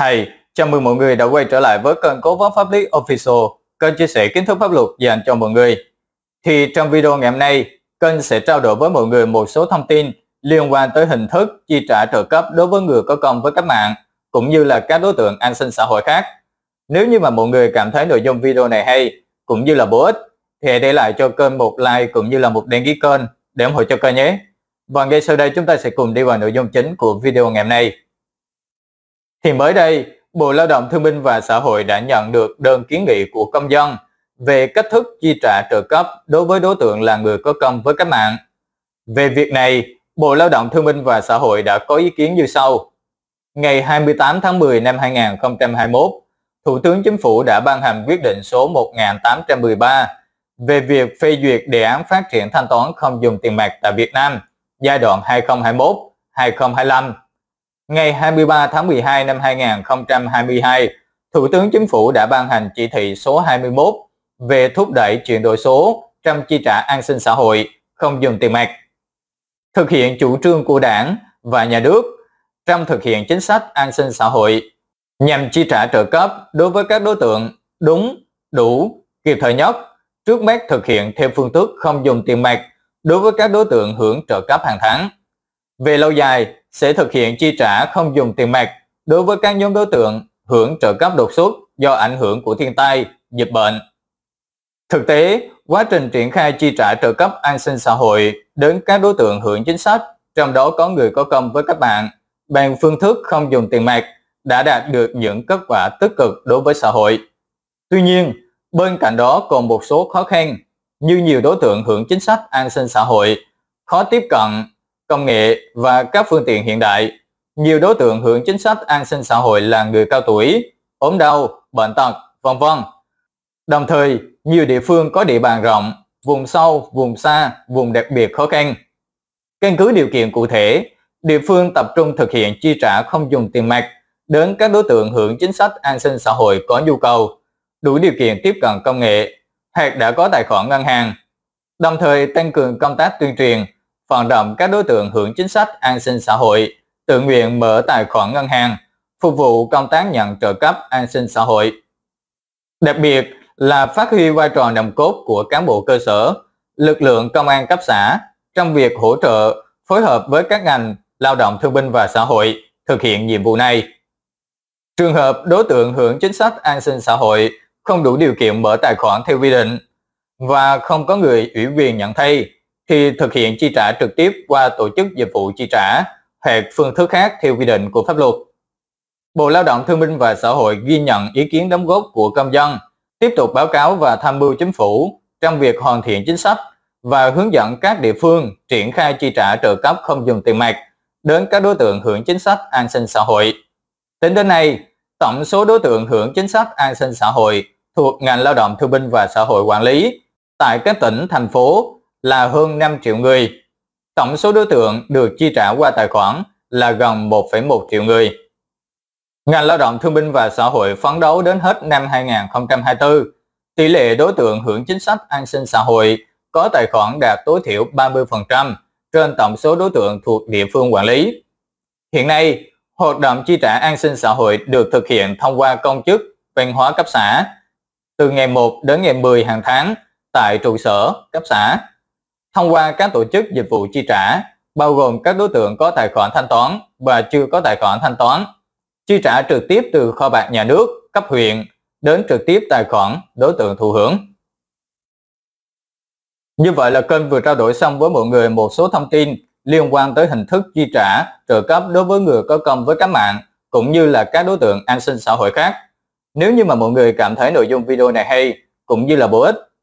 Hey, chào mừng mọi người đã quay trở lại với kênh Cố vấn Pháp lý Official, kênh chia sẻ kiến thức pháp luật dành cho mọi người. Thì trong video ngày hôm nay, kênh sẽ trao đổi với mọi người một số thông tin liên quan tới hình thức chi trả trợ cấp đối với người có công với cách mạng, cũng như là các đối tượng an sinh xã hội khác. Nếu như mà mọi người cảm thấy nội dung video này hay, cũng như là bổ ích, thì hãy để lại cho kênh một like cũng như là một đăng ký kênh để ủng hộ cho kênh nhé. Và ngay sau đây chúng ta sẽ cùng đi vào nội dung chính của video ngày hôm nay thì mới đây, Bộ Lao động Thương binh và Xã hội đã nhận được đơn kiến nghị của công dân về cách thức chi trả trợ cấp đối với đối tượng là người có công với cách mạng. Về việc này, Bộ Lao động Thương binh và Xã hội đã có ý kiến như sau. Ngày 28 tháng 10 năm 2021, Thủ tướng Chính phủ đã ban hành quyết định số 1813 về việc phê duyệt đề án phát triển thanh toán không dùng tiền mặt tại Việt Nam giai đoạn 2021-2025 Ngày 23 tháng 12 năm 2022, Thủ tướng Chính phủ đã ban hành chỉ thị số 21 về thúc đẩy chuyển đổi số trong chi trả an sinh xã hội, không dùng tiền mặt. Thực hiện chủ trương của đảng và nhà nước trong thực hiện chính sách an sinh xã hội nhằm chi trả trợ cấp đối với các đối tượng đúng, đủ, kịp thời nhất, trước mắt thực hiện theo phương thức không dùng tiền mặt đối với các đối tượng hưởng trợ cấp hàng tháng. Về lâu dài, sẽ thực hiện chi trả không dùng tiền mặt đối với các nhóm đối tượng hưởng trợ cấp đột xuất do ảnh hưởng của thiên tai, dịch bệnh. Thực tế, quá trình triển khai chi trả trợ cấp an sinh xã hội đến các đối tượng hưởng chính sách, trong đó có người có công với các bạn, bằng phương thức không dùng tiền mặt đã đạt được những kết quả tích cực đối với xã hội. Tuy nhiên, bên cạnh đó còn một số khó khăn như nhiều đối tượng hưởng chính sách an sinh xã hội khó tiếp cận công nghệ và các phương tiện hiện đại, nhiều đối tượng hưởng chính sách an sinh xã hội là người cao tuổi, ốm đau, bệnh tật, vân vân. Đồng thời, nhiều địa phương có địa bàn rộng, vùng sâu, vùng xa, vùng đặc biệt khó khăn. Căn cứ điều kiện cụ thể, địa phương tập trung thực hiện chi trả không dùng tiền mặt đến các đối tượng hưởng chính sách an sinh xã hội có nhu cầu, đủ điều kiện tiếp cận công nghệ hoặc đã có tài khoản ngân hàng, đồng thời tăng cường công tác tuyên truyền, vận động các đối tượng hưởng chính sách an sinh xã hội tự nguyện mở tài khoản ngân hàng, phục vụ công tác nhận trợ cấp an sinh xã hội. Đặc biệt là phát huy vai trò nồng cốt của cán bộ cơ sở, lực lượng công an cấp xã trong việc hỗ trợ, phối hợp với các ngành lao động thương binh và xã hội thực hiện nhiệm vụ này. Trường hợp đối tượng hưởng chính sách an sinh xã hội không đủ điều kiện mở tài khoản theo quy định và không có người ủy quyền nhận thay khi thực hiện chi trả trực tiếp qua tổ chức dịch vụ chi trả hoặc phương thức khác theo quy định của pháp luật. Bộ Lao động Thương binh và Xã hội ghi nhận ý kiến đóng góp của công dân, tiếp tục báo cáo và tham mưu chính phủ trong việc hoàn thiện chính sách và hướng dẫn các địa phương triển khai chi trả trợ cấp không dùng tiền mặt đến các đối tượng hưởng chính sách an sinh xã hội. Tính đến nay, tổng số đối tượng hưởng chính sách an sinh xã hội thuộc ngành lao động thương binh và xã hội quản lý tại các tỉnh, thành phố là hơn 5 triệu người. Tổng số đối tượng được chi trả qua tài khoản là gần 1,1 triệu người. Ngành lao động thương binh và xã hội phấn đấu đến hết năm 2024, tỷ lệ đối tượng hưởng chính sách an sinh xã hội có tài khoản đạt tối thiểu 30% trên tổng số đối tượng thuộc địa phương quản lý. Hiện nay, hoạt động chi trả an sinh xã hội được thực hiện thông qua công chức, văn hóa cấp xã từ ngày 1 đến ngày 10 hàng tháng tại trụ sở cấp xã thông qua các tổ chức dịch vụ chi trả, bao gồm các đối tượng có tài khoản thanh toán và chưa có tài khoản thanh toán, chi trả trực tiếp từ kho bạc nhà nước, cấp huyện đến trực tiếp tài khoản đối tượng thụ hưởng. Như vậy là kênh vừa trao đổi xong với mọi người một số thông tin liên quan tới hình thức chi trả trợ cấp đối với người có công với cách mạng cũng như là các đối tượng an sinh xã hội khác. Nếu như mà mọi người cảm thấy nội dung video này hay cũng như là bổ ích